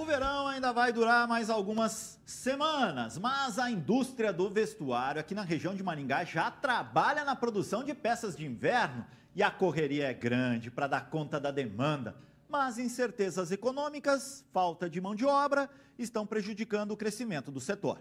O verão ainda vai durar mais algumas semanas, mas a indústria do vestuário aqui na região de Maringá já trabalha na produção de peças de inverno e a correria é grande para dar conta da demanda. Mas incertezas econômicas, falta de mão de obra estão prejudicando o crescimento do setor.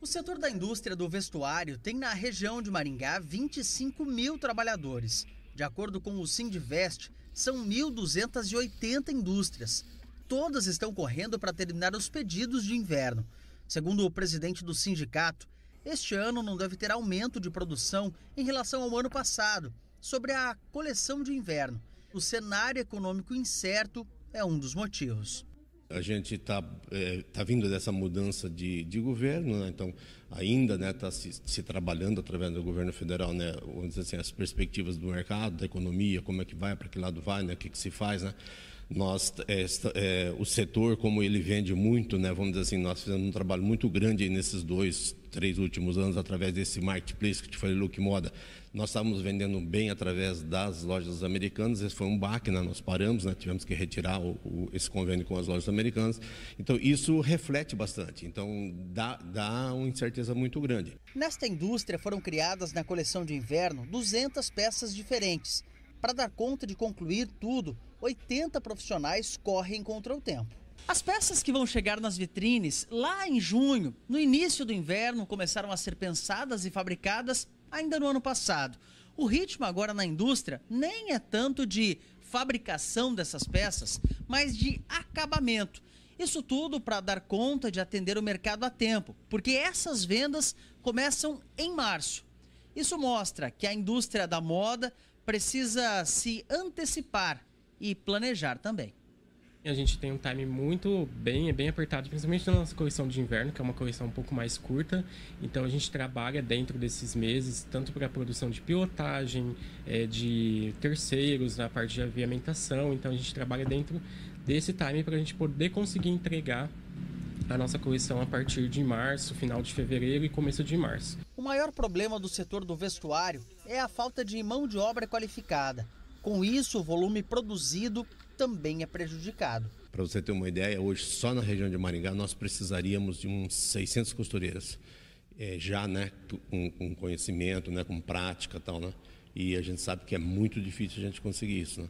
O setor da indústria do vestuário tem na região de Maringá 25 mil trabalhadores. De acordo com o Sindvest, são 1.280 indústrias todas estão correndo para terminar os pedidos de inverno. Segundo o presidente do sindicato, este ano não deve ter aumento de produção em relação ao ano passado, sobre a coleção de inverno. O cenário econômico incerto é um dos motivos. A gente está é, tá vindo dessa mudança de, de governo, né? então ainda está né, tá se, se, trabalhando através do governo federal, né, vamos dizer assim, as perspectivas do mercado, da economia, como é que vai, para que lado vai, né, o que, que se faz. Né? Nós, é, é, o setor, como ele vende muito, né, vamos dizer assim, nós fizemos um trabalho muito grande nesses dois, três últimos anos através desse marketplace que te falei, Look Moda. Nós estávamos vendendo bem através das lojas americanas, esse foi um baque, né? nós paramos, né? tivemos que retirar o, o, esse convênio com as lojas americanas. Então, isso reflete bastante, então dá, dá uma incerteza muito grande. Nesta indústria foram criadas na coleção de inverno 200 peças diferentes para dar conta de concluir tudo, 80 profissionais correm contra o tempo. As peças que vão chegar nas vitrines lá em junho, no início do inverno, começaram a ser pensadas e fabricadas ainda no ano passado. O ritmo agora na indústria nem é tanto de fabricação dessas peças, mas de acabamento. Isso tudo para dar conta de atender o mercado a tempo, porque essas vendas começam em março. Isso mostra que a indústria da moda precisa se antecipar e planejar também. A gente tem um time muito bem, é bem apertado, principalmente na nossa correção de inverno, que é uma correção um pouco mais curta. Então a gente trabalha dentro desses meses, tanto para a produção de pilotagem, é, de terceiros, na parte de aviamentação. Então a gente trabalha dentro desse time para a gente poder conseguir entregar a nossa correção a partir de março, final de fevereiro e começo de março maior problema do setor do vestuário é a falta de mão de obra qualificada. Com isso, o volume produzido também é prejudicado. Para você ter uma ideia, hoje só na região de Maringá nós precisaríamos de uns 600 costureiras, é, já né, com, com, conhecimento, né, com prática e tal. Né? E a gente sabe que é muito difícil a gente conseguir isso. Né?